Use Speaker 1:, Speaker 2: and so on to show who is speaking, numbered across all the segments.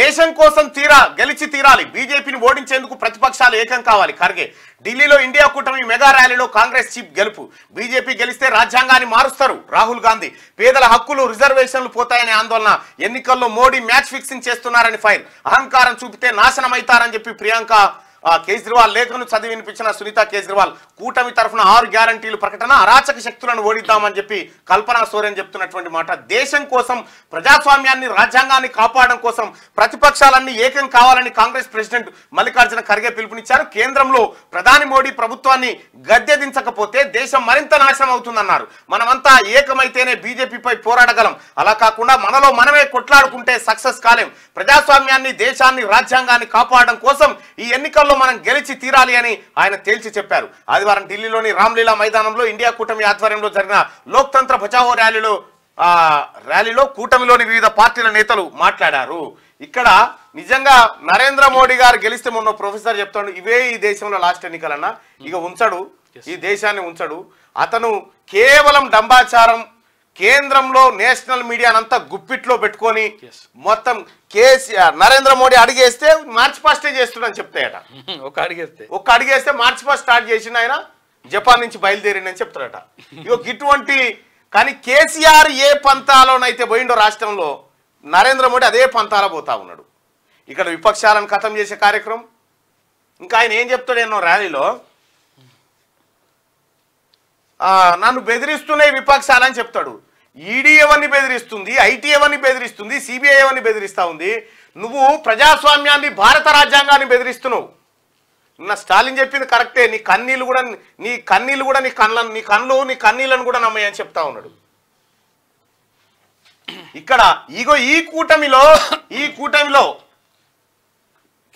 Speaker 1: దేశం కోసం తీరా గెలిచి తీరాలి బీజేపీని ఓడించేందుకు ప్రతిపక్షాలు ఏకం కావాలి ఖర్గే ఢిల్లీలో ఇండియా కూటమి మెగా ర్యాలీలో కాంగ్రెస్ చీఫ్ గెలుపు బీజేపీ గెలిస్తే రాజ్యాంగాన్ని మారుస్తారు రాహుల్ గాంధీ పేదల హక్కులు రిజర్వేషన్లు పోతాయనే ఆందోళన ఎన్నికల్లో మోడీ మ్యాచ్ ఫిక్సింగ్ చేస్తున్నారని ఫైర్ అహంకారం చూపితే అవుతారని చెప్పి ప్రియాంక కేజ్రీవాల్ లేఖను చదివి వినిపించిన సునీత కేజ్రీవాల్ కూటమి తరఫున ఆరు గ్యారంటీలు ప్రకటన అరాచక శక్తులను ఓడిద్దామని చెప్పి కల్పనా సోరేన్ చెప్తున్నటువంటి మాట దేశం కోసం ప్రజాస్వామ్యాన్ని రాజ్యాంగాన్ని కాపాడడం కోసం ప్రతిపక్షాలన్నీ ఏకం కావాలని కాంగ్రెస్ ప్రెసిడెంట్ మల్లికార్జున ఖర్గే పిలుపునిచ్చారు కేంద్రంలో ప్రధాని మోడీ ప్రభుత్వాన్ని గద్దె దించకపోతే దేశం మరింత నాశనం అవుతుందన్నారు మనమంతా ఏకమైతేనే బీజేపీపై పోరాడగలం అలా కాకుండా మనలో మనమే కొట్లాడుకుంటే సక్సెస్ కాలేం ప్రజాస్వామ్యాన్ని దేశాన్ని రాజ్యాంగాన్ని కాపాడడం కోసం ఈ ఎన్నికల్లో మనం గెలిచి తీరాలి అని ఆయన తేల్చి చెప్పారు ఆదివారం ఢిల్లీలోని రామ్లీలా మైదానంలో ఇండియా కూటమి ఆధ్వర్యంలో జరిగిన లోక్తంత్ర బచావో ర్యాలీలో ర్యాలీలో కూటమిలోని వివిధ పార్టీల నేతలు మాట్లాడారు ఇక్కడ నిజంగా నరేంద్ర మోడీ గారు గెలిస్తే మొన్న ప్రొఫెసర్ చెప్తాడు ఇవే ఈ దేశంలో లాస్ట్ ఎన్నికలన్నా ఇక ఉంచడు ఈ దేశాన్ని ఉంచడు అతను కేవలం డంబాచారం కేంద్రంలో నేషనల్ మీడియాను అంతా గుప్పిట్లో పెట్టుకొని మొత్తం కేసీఆర్ నరేంద్ర మోడీ అడిగేస్తే మార్చ్ పాస్టే చేస్తున్నాను చెప్తాయట ఒక అడిగేస్తే ఒక అడిగేస్తే మార్చ్ పాస్ట్ స్టార్ట్ చేసిన ఆయన జపాన్ నుంచి బయలుదేరిందని చెప్తారట ఇక ఇటువంటి కానీ కేసీఆర్ ఏ పంతాలోనైతే పోయిండో రాష్ట్రంలో నరేంద్ర మోడీ అదే పంతాల పోతా ఉన్నాడు ఇక్కడ విపక్షాలను ఖతం చేసే కార్యక్రమం ఇంకా ఆయన ఏం చెప్తాడేనో ర్యాలీలో నన్ను బెదిరిస్తున్నాయి విపక్షాలని చెప్తాడు ఈడీ e ఎవరిని బెదిరిస్తుంది ఐటీ ఎవరిని బెదిరిస్తుంది సిబిఐ ఎవరిని బెదిరిస్తూ ఉంది నువ్వు ప్రజాస్వామ్యాన్ని భారత రాజ్యాంగాన్ని బెదిరిస్తున్నావు నిన్న స్టాలిన్ చెప్పింది కరెక్టే నీ కన్నీళ్ళు కూడా నీ కన్నీళ్ళు కూడా నీ కళ్ళను నీ కన్ను నీ కన్నీళ్ళను కూడా నమ్మయ్యని చెప్తా ఉన్నాడు ఇక్కడ ఇగో ఈ కూటమిలో ఈ కూటమిలో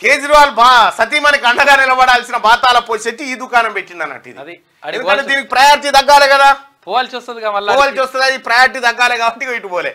Speaker 1: కేజ్రీవాల్ బా సతీమణికి అండగా నిలబడాల్సిన బాతాల పోయి శెట్టి ఈ దుకాణం పెట్టింది అన్నట్టు ఇది ఎందుకంటే దీనికి ప్రయారిటీ తగ్గాలి కదా పోవాల్సి వస్తుంది పోవాల్సి వస్తుంది ఈ ప్రయారిటీ తగ్గాలి కాబట్టి ఇటు పోలే